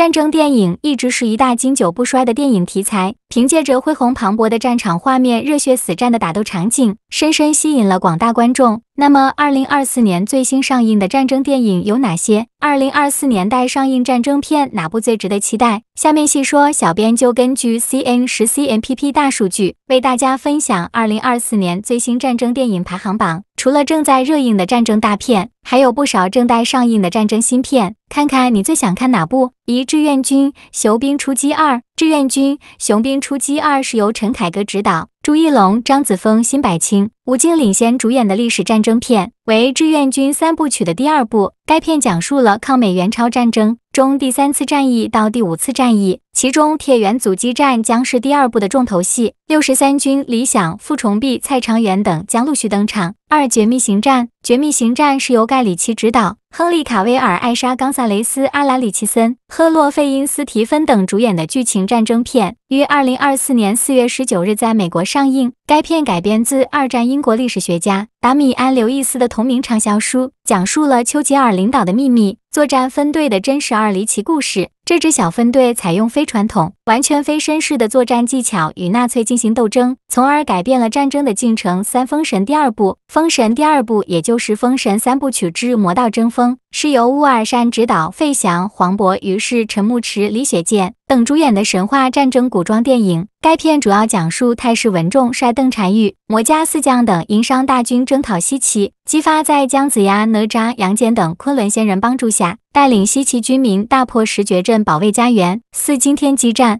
战争电影一直是一大经久不衰的电影题材，凭借着恢宏磅礴的战场画面、热血死战的打斗场景，深深吸引了广大观众。那么，二零二四年最新上映的战争电影有哪些？二零二四年代上映战争片哪部最值得期待？下面细说，小编就根据 C N 十 C N P P 大数据为大家分享二零二四年最新战争电影排行榜。除了正在热映的战争大片，还有不少正在上映的战争新片，看看你最想看哪部？一、志愿军：雄兵出击二。志愿军雄兵出击二是由陈凯歌执导，朱一龙、张子枫、辛柏青、吴京领衔主演的历史战争片，为志愿军三部曲的第二部。该片讲述了抗美援朝战争中第三次战役到第五次战役，其中铁原阻击战将是第二部的重头戏。六十三军、李想、傅崇碧、蔡长元等将陆续登场。二绝密行战，《绝密行战》是由盖里奇执导，亨利·卡维尔、艾莎·冈萨雷斯、阿拉里奇森、赫洛·费因斯·提芬等主演的剧情战争片，于二零二四年四月十九日在美国上映。该片改编自二战英国历史学家达米安·刘易斯的同名畅销书，讲述了丘吉尔领导的秘密作战分队的真实二离奇故事。这支小分队采用非传统。完全非绅士的作战技巧与纳粹进行斗争，从而改变了战争的进程。三封神第二部《封神第二部》，也就是《封神三部曲之魔道争锋》，是由乌尔善执导，费翔、黄渤、于是、陈牧池、李雪健等主演的神话战争古装电影。该片主要讲述太史文仲率邓婵玉、魔家四将等殷商大军征讨西岐，姬发在姜子牙、哪吒、杨戬等昆仑仙人帮助下，带领西岐军民大破石绝阵，保卫家园。四惊天激战。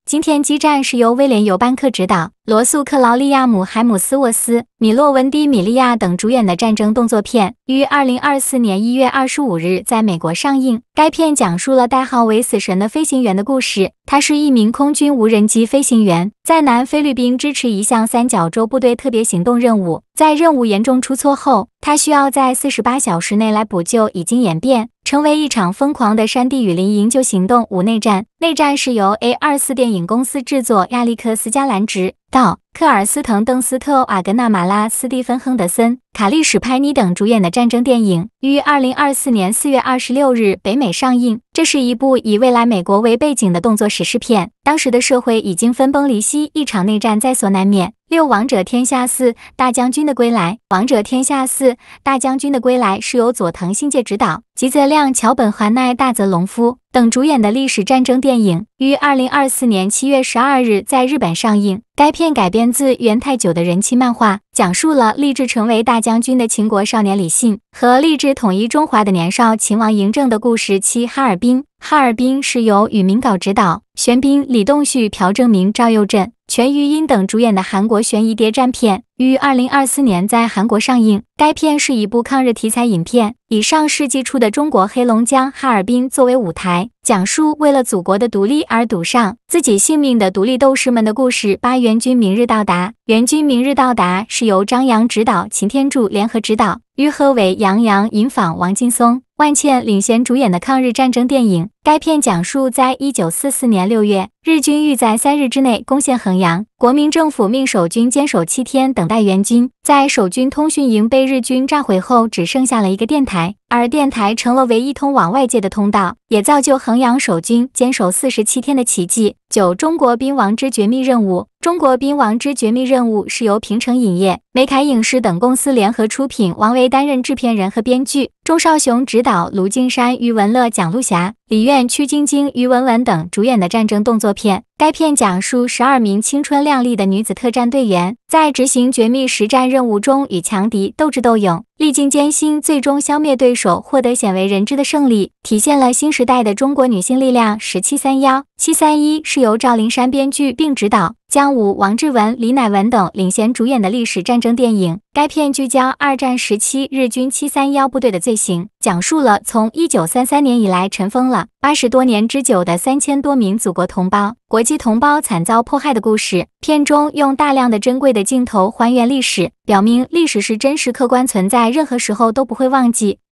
《今天激战》是由威廉·尤班克执导，罗素·克劳、利亚姆·海姆斯沃斯、米洛·文迪米利亚等主演的战争动作片，于二零二四年一月二十五日在美国上映。该片讲述了代号为“死神”的飞行员的故事，他是一名空军无人机飞行员，在南菲律宾支持一项三角洲部队特别行动任务。在任务严重出错后，他需要在四十八小时内来补救已经演变成为一场疯狂的山地雨林营救行动。无内战，内战是由 A 二四电影。公司制作，亚历克斯·加兰执导，科尔·斯滕邓斯特、瓦格纳·马拉、斯蒂芬·亨德森、卡利·史派尼等主演的战争电影，于二零二四年四月二十六日北美上映。这是一部以未来美国为背景的动作史诗片。当时的社会已经分崩离析，一场内战在所难免。六王者天下四大将军的归来，《王者天下》四大将军的归来是由佐藤信介执导，吉泽亮、桥本环奈、大泽隆夫。等主演的历史战争电影于二零二四年七月十二日在日本上映。该片改编自元太久的人气漫画。讲述了立志成为大将军的秦国少年李信和立志统一中华的年少秦王嬴政的故事。七、哈尔滨。哈尔滨是由禹民镐执导，玄彬、李栋旭、朴正明、赵佑镇、全俞英等主演的韩国悬疑谍战片，于二零二四年在韩国上映。该片是一部抗日题材影片，以上世纪初的中国黑龙江哈尔滨作为舞台。讲述为了祖国的独立而赌上自己性命的独立斗士们的故事。八援军明日到达，援军明日到达是由张扬执导、秦天柱联合执导、于和伟、杨洋、尹昉、王劲松、万茜领衔主演的抗日战争电影。该片讲述，在一九四四年六月，日军欲在三日之内攻陷衡阳，国民政府命守军坚守七天，等待援军。在守军通讯营被日军炸毁后，只剩下了一个电台，而电台成了唯一通往外界的通道，也造就衡阳守军坚守四十七天的奇迹。九、中国兵王之绝密任务，《中国兵王之绝密任务》是由平城影业、美凯影视等公司联合出品，王维担任制片人和编剧，钟少雄执导，卢靖山、余文乐、蒋璐霞。李苑、曲晶晶、于文文等主演的战争动作片。该片讲述十二名青春靓丽的女子特战队员，在执行绝密实战任务中与强敌斗智斗勇，历经艰辛，最终消灭对手，获得鲜为人知的胜利，体现了新时代的中国女性力量。十七三幺七三一是由赵灵山编剧并执导。姜武、王志文、李乃文等领衔主演的历史战争电影。该片聚焦二战时期日军七三幺部队的罪行，讲述了从一九三三年以来，尘封了八十多年之久的三千多名祖国同胞、国际同胞惨遭迫害的故事。片中用大量的珍贵的镜头还原历史，表明历史是真实客观存在，任何时候都不会忘记。